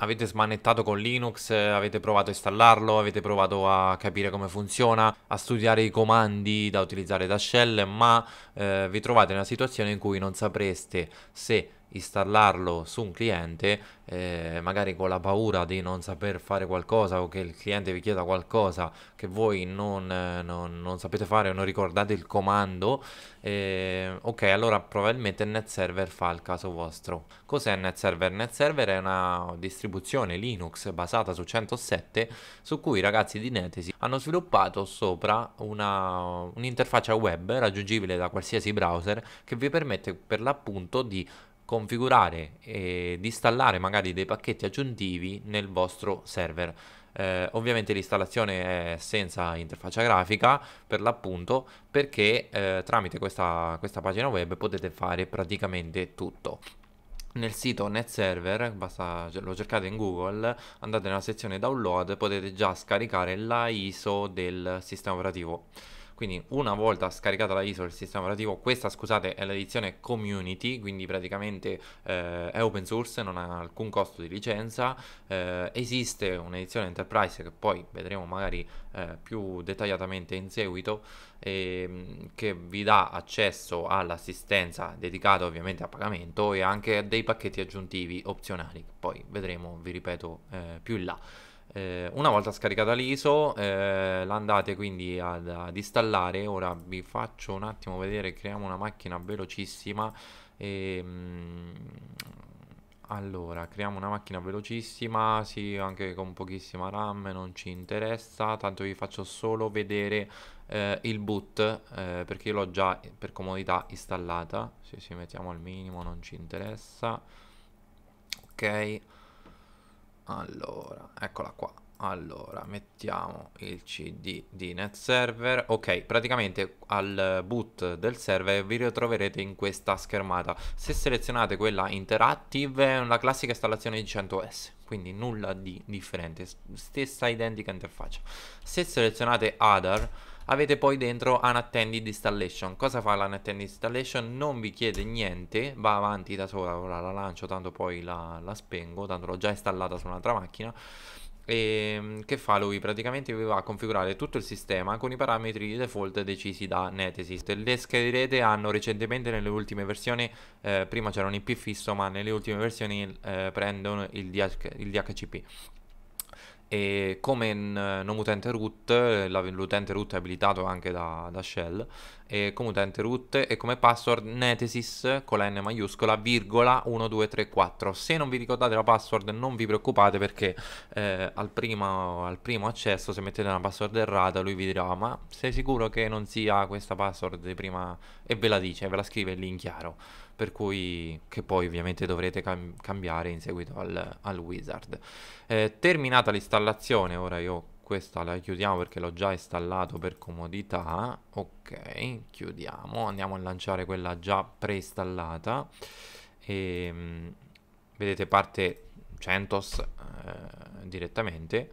Avete smanettato con Linux, avete provato a installarlo, avete provato a capire come funziona, a studiare i comandi da utilizzare da shell, ma eh, vi trovate in una situazione in cui non sapreste se installarlo su un cliente, eh, magari con la paura di non saper fare qualcosa o che il cliente vi chieda qualcosa che voi non, eh, non, non sapete fare o non ricordate il comando, eh, ok, allora probabilmente NetServer fa il caso vostro. Cos'è NetServer? NetServer è una distribuzione Linux basata su 107 su cui i ragazzi di Netesi hanno sviluppato sopra una, un'interfaccia web raggiungibile da qualsiasi browser che vi permette per l'appunto di configurare ed installare magari dei pacchetti aggiuntivi nel vostro server. Eh, ovviamente l'installazione è senza interfaccia grafica per l'appunto perché eh, tramite questa, questa pagina web potete fare praticamente tutto nel sito NetServer, basta, lo cercate in Google, andate nella sezione download, potete già scaricare la ISO del sistema operativo quindi una volta scaricata la ISO del sistema operativo, questa scusate è l'edizione community, quindi praticamente eh, è open source, non ha alcun costo di licenza, eh, esiste un'edizione enterprise che poi vedremo magari eh, più dettagliatamente in seguito, ehm, che vi dà accesso all'assistenza dedicata ovviamente a pagamento e anche a dei pacchetti aggiuntivi opzionali, che poi vedremo, vi ripeto, eh, più in là. Eh, una volta scaricata l'ISO, eh, l'andate quindi ad, ad, installare. Ora vi faccio un attimo vedere, creiamo una macchina velocissima. E, ehm, mh, allora, creiamo una macchina velocissima, sì, anche con pochissima RAM, non ci interessa, tanto vi faccio solo vedere eh, il boot, eh, perché io l'ho già per comodità installata, se sì, ci mettiamo al minimo non ci interessa, ok, allora eccola qua allora mettiamo il cd di net server ok praticamente al boot del server vi ritroverete in questa schermata se selezionate quella interactive è una classica installazione di 100s quindi nulla di differente stessa identica interfaccia se selezionate adar avete poi dentro unattended installation. Cosa fa l'unattended installation? Non vi chiede niente, va avanti da sola, ora la lancio, tanto poi la, la spengo, tanto l'ho già installata su un'altra macchina. E ehm, che fa lui? Praticamente vi va a configurare tutto il sistema con i parametri di default decisi da Netesis. Le schede di rete hanno recentemente nelle ultime versioni, eh, prima c'era un IP fisso, ma nelle ultime versioni eh, prendono il, DH, il DHCP e come in, non utente root, l'utente root è abilitato anche da, da, shell, e come utente root e come password netesis con la N maiuscola virgola 1234. Se non vi ricordate la password non vi preoccupate perché eh, al, primo, al, primo, accesso se mettete una password errata lui vi dirà ma sei sicuro che non sia questa password di prima e ve la dice, ve la scrive lì in chiaro per cui che poi ovviamente dovrete cam- cambiare in seguito al, al wizard. Eh, terminata l'installazione, ora io questa la chiudiamo perché l'ho già installato per comodità ok chiudiamo andiamo a lanciare quella già preinstallata e ehm, vedete parte CentOS eh, direttamente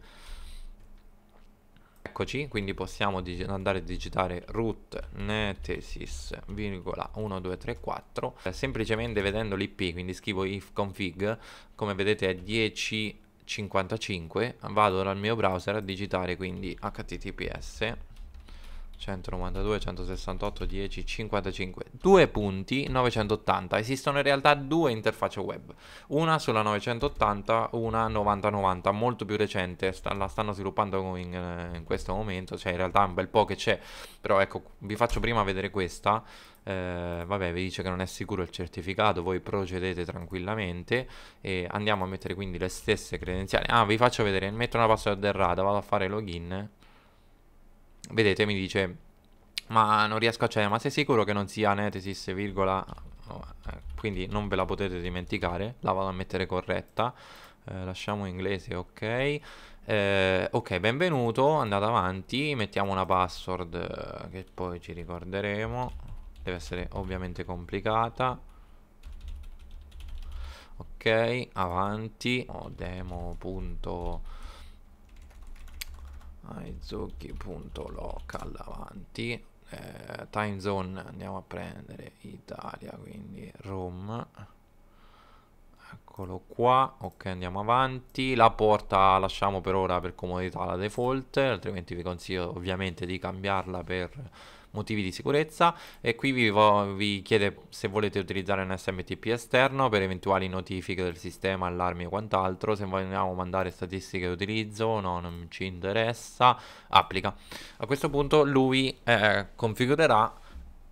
Eccoci, quindi possiamo dig andare a digitare root netesis, virgola 1234, eh, semplicemente vedendo l'ip, quindi scrivo if config, come vedete è 10.55, vado dal mio browser a digitare quindi https 192, 168, 10, 55, 2 punti, 980. Esistono in realtà due interfacce web, una sulla 980, una 9090, molto più recente, st- la stanno sviluppando in, in, questo momento, cioè in realtà è un bel po' che c'è, però ecco, vi faccio prima vedere questa, eh, vabbè vi dice che non è sicuro il certificato, voi procedete tranquillamente e andiamo a mettere quindi le stesse credenziali. Ah, vi faccio vedere, metto una password errata, vado a fare login vedete mi dice ma non riesco a cioè ma sei sicuro che non sia anetesis virgola eh, quindi non ve la potete dimenticare la vado a mettere corretta eh, lasciamo inglese ok eh, ok benvenuto andate avanti mettiamo una password eh, che poi ci ricorderemo deve essere ovviamente complicata ok avanti oh, demo.com izuki.local avanti eh, time zone andiamo a prendere Italia quindi Roma eccolo qua ok andiamo avanti la porta lasciamo per ora per comodità la default altrimenti vi consiglio ovviamente di cambiarla per motivi di sicurezza e qui vi, vi chiede se volete utilizzare un SMTP esterno per eventuali notifiche del sistema, allarmi e quant'altro, se vogliamo mandare statistiche di utilizzo, no, non ci interessa, applica. A questo punto lui eh, configurerà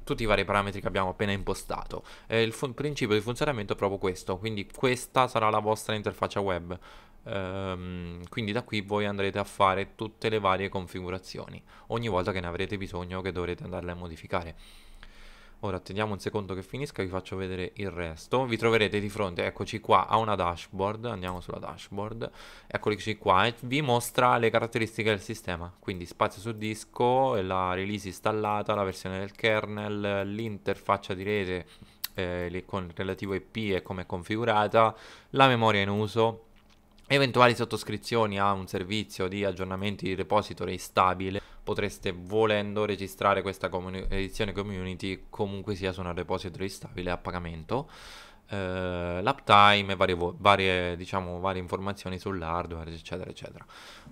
tutti i vari parametri che abbiamo appena impostato. Eh, il principio di funzionamento è proprio questo, quindi questa sarà la vostra interfaccia web. Ehm, quindi da qui voi andrete a fare tutte le varie configurazioni ogni volta che ne avrete bisogno che dovrete andarle a modificare. Ora attendiamo un secondo che finisca vi faccio vedere il resto. Vi troverete di fronte, eccoci qua, a una dashboard. Andiamo sulla dashboard. Eccoci qua e vi mostra le caratteristiche del sistema. Quindi spazio su disco, la release installata, la versione del kernel, l'interfaccia di rete eh, con il relativo IP e come è configurata, la memoria in uso Eventuali sottoscrizioni a un servizio di aggiornamenti di repository stabile potreste volendo registrare questa comuni edizione community comunque sia su una repository stabile a pagamento eh, l'uptime e varie, varie, diciamo, varie informazioni sull'hardware eccetera eccetera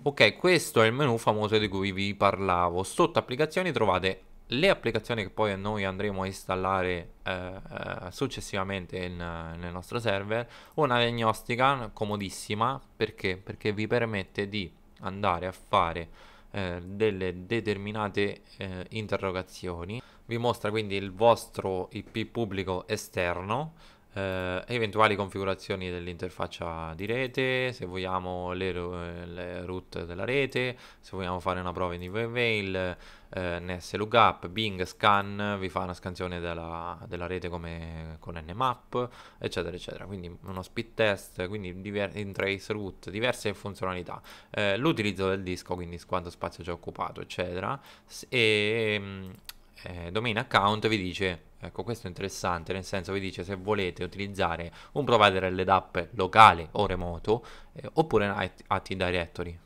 ok questo è il menu famoso di cui vi parlavo sotto applicazioni trovate le applicazioni che poi noi andremo a installare eh, eh successivamente in, eh, nel nostro server, una diagnostica comodissima perché? perché vi permette di andare a fare eh, delle determinate eh, interrogazioni vi mostra quindi il vostro IP pubblico esterno eh, eventuali configurazioni dell'interfaccia di rete, se vogliamo le, le, root della rete, se vogliamo fare una prova in email, eh, NS Lookup, Bing Scan, vi fa una scansione della, della rete come con Nmap, eccetera, eccetera. Quindi uno speed test, quindi diver- in trace root, diverse funzionalità, eh, l'utilizzo del disco, quindi quanto spazio c'è occupato, eccetera. E, mm, eh, domain account vi dice Ecco, questo è interessante, nel senso vi dice se volete utilizzare un provider LDAP locale o remoto, eh, oppure un IT Directory.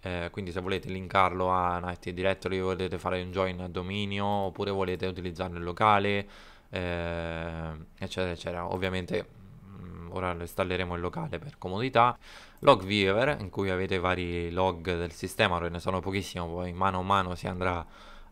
Eh, quindi se volete linkarlo a un IT Directory, volete fare un join a dominio, oppure volete utilizzarlo in locale, eh, eccetera, eccetera. Ovviamente mm, ora lo installeremo in locale per comodità. Log Viewer, in cui avete vari log del sistema, ora ne sono pochissimo, poi mano a mano si andrà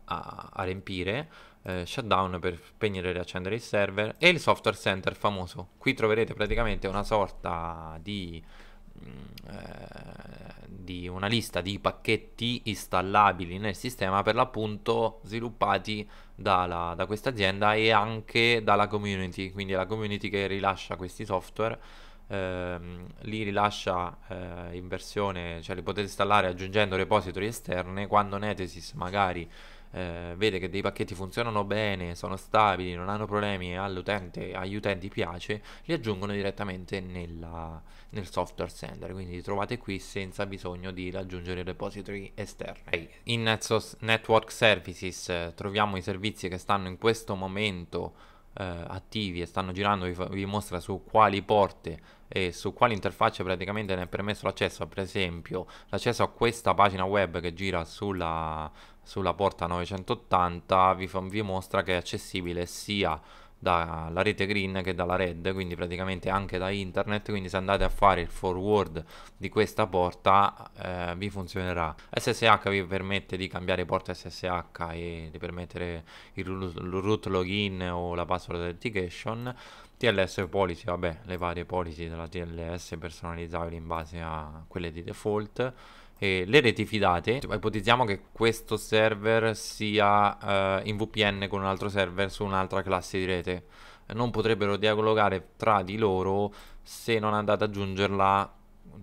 a, a riempire, eh, shutdown per spegnere e riaccendere il server e il software center famoso. Qui troverete praticamente una sorta di, mm, eh, di una lista di pacchetti installabili nel sistema per l'appunto sviluppati dalla, da questa azienda e anche dalla community, quindi la community che rilascia questi software. Ehm, li rilascia eh, in versione, cioè li potete installare aggiungendo repository esterne quando Netesis magari eh, vede che dei pacchetti funzionano bene, sono stabili, non hanno problemi all'utente, agli utenti piace, li aggiungono direttamente nella, nel software sender, quindi li trovate qui senza bisogno di raggiungere repository esterni. In Network Services eh, troviamo i servizi che stanno in questo momento eh, attivi e stanno girando vi, vi, mostra su quali porte e su quali interfacce praticamente ne è permesso l'accesso per esempio l'accesso a questa pagina web che gira sulla, sulla porta 980 vi, vi mostra che è accessibile sia dalla rete green che dalla red, quindi praticamente anche da internet, quindi se andate a fare il forward di questa porta eh, vi funzionerà. SSH vi permette di cambiare porta SSH e di permettere il root login o la password authentication. TLS policy, vabbè, le varie policy della TLS personalizzabili in base a quelle di default eh, le reti fidate. Ipotizziamo che questo server sia eh, in VPN con un altro server su un'altra classe di rete. Non potrebbero dialogare tra di loro se non andate ad aggiungerla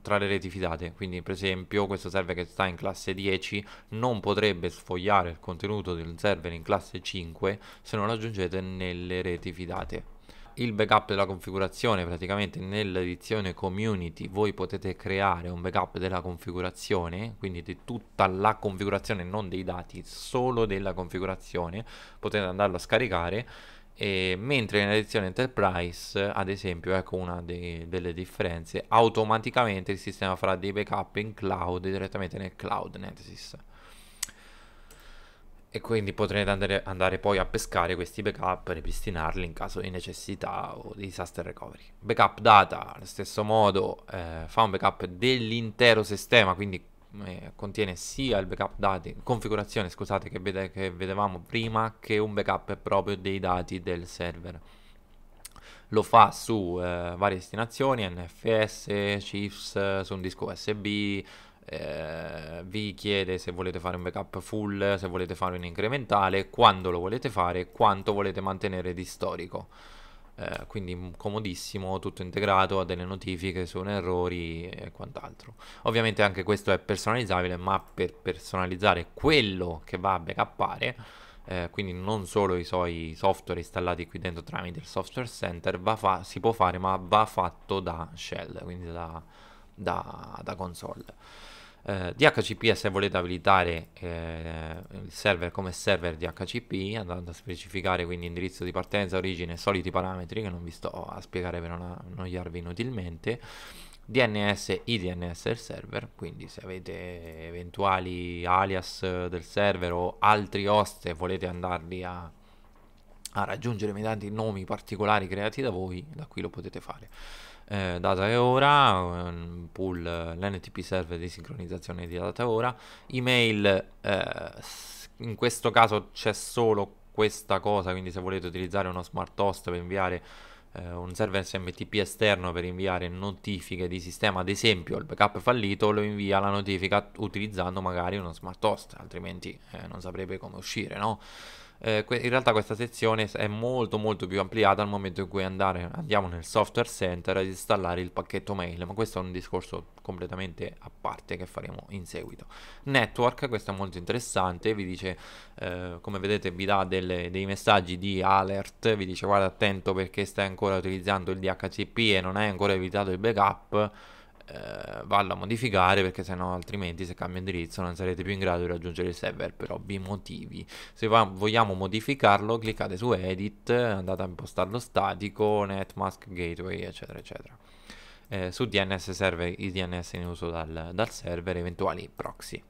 tra le reti fidate. Quindi, per esempio, questo server che sta in classe 10 non potrebbe sfogliare il contenuto del server in classe 5 se non lo aggiungete nelle reti fidate il backup della configurazione, praticamente nell'edizione community voi potete creare un backup della configurazione, quindi di tutta la configurazione, non dei dati, solo della configurazione, potete andarlo a scaricare e mentre nell'edizione Enterprise, ad esempio, ecco una dei, delle differenze, automaticamente il sistema farà dei backup in cloud direttamente nel cloud Netsys e quindi potrete andare, andare, poi a pescare questi backup, ripristinarli in caso di necessità o di disaster recovery. Backup data, allo stesso modo, eh, fa un backup dell'intero sistema, quindi eh, contiene sia il backup dati, configurazione scusate, che, vede, che vedevamo prima, che un backup proprio dei dati del server. Lo fa su eh, varie destinazioni, NFS, CIFS, su un disco USB, eh, vi chiede se volete fare un backup full, se volete fare un incrementale, quando lo volete fare, quanto volete mantenere di storico. Eh, quindi comodissimo, tutto integrato, ha delle notifiche su errori e quant'altro. Ovviamente anche questo è personalizzabile, ma per personalizzare quello che va a backupare, eh, quindi non solo i suoi software installati qui dentro tramite il software center, fa- si può fare, ma va fatto da shell, quindi da, da, da console. Eh, DHCP se volete abilitare eh, il server come server DHCP andando a specificare quindi indirizzo di partenza, origine, soliti parametri che non vi sto a spiegare per non annoiarvi inutilmente DNS, IDNS del server, quindi se avete eventuali alias del server o altri host e volete andarli a, a raggiungere mediante nomi particolari creati da voi, da qui lo potete fare eh, data e ora, pool l'NTP server di sincronizzazione di data e ora, email eh, in questo caso c'è solo questa cosa, quindi se volete utilizzare uno smart host per inviare eh, un server SMTP esterno per inviare notifiche di sistema, ad esempio il backup fallito, lo invia la notifica utilizzando magari uno smart host, altrimenti eh, non saprebbe come uscire, no? eh, in realtà questa sezione è molto molto più ampliata al momento in cui andare, andiamo nel software center ad installare il pacchetto mail, ma questo è un discorso completamente a parte che faremo in seguito. Network, questo è molto interessante, vi dice, eh, come vedete vi dà delle, dei messaggi di alert, vi dice guarda attento perché stai ancora utilizzando il DHCP e non hai ancora evitato il backup, eh, valla a modificare perché sennò altrimenti se cambia indirizzo non sarete più in grado di raggiungere il server per ovvi motivi se va, vogliamo modificarlo cliccate su edit andate a impostarlo statico netmask gateway eccetera eccetera eh, su DNS server i DNS in uso dal, dal server eventuali proxy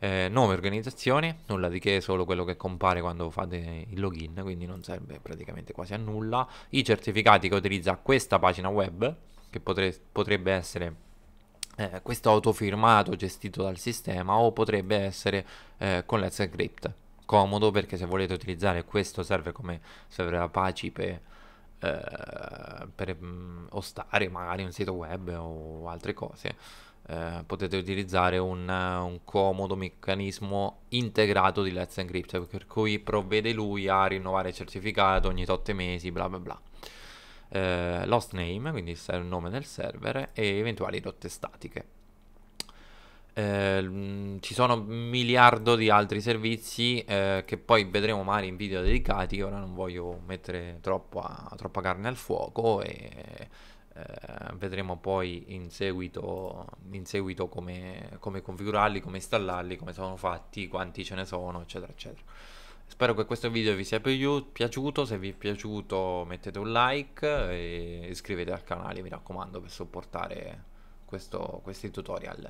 eh, nome organizzazione, nulla di che, solo quello che compare quando fate il login, quindi non serve praticamente quasi a nulla. I certificati che utilizza questa pagina web, che potre, potrebbe essere eh, questo autofirmato gestito dal sistema o potrebbe essere eh, con Let's Encrypt comodo perché se volete utilizzare questo serve come server Apache per, eh, per mh, mm, ostare magari un sito web o altre cose eh, potete utilizzare un, un, comodo meccanismo integrato di Let's Encrypt per cui provvede lui a rinnovare il certificato ogni 8 mesi bla bla bla eh, l'host name, quindi il nome del server, e eventuali rotte statiche. Eh, mm, ci sono un miliardo di altri servizi eh, che poi vedremo magari in video dedicati. Ora non voglio mettere troppa, troppa carne al fuoco e eh, vedremo poi in seguito, in seguito come, come configurarli, come installarli, come sono fatti, quanti ce ne sono, eccetera, eccetera. Spero che questo video vi sia piaciuto, se vi è piaciuto mettete un like e iscrivetevi al canale mi raccomando per supportare questo, questi tutorial.